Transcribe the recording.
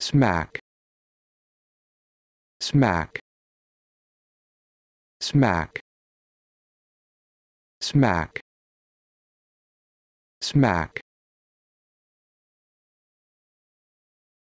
smack smack smack smack smack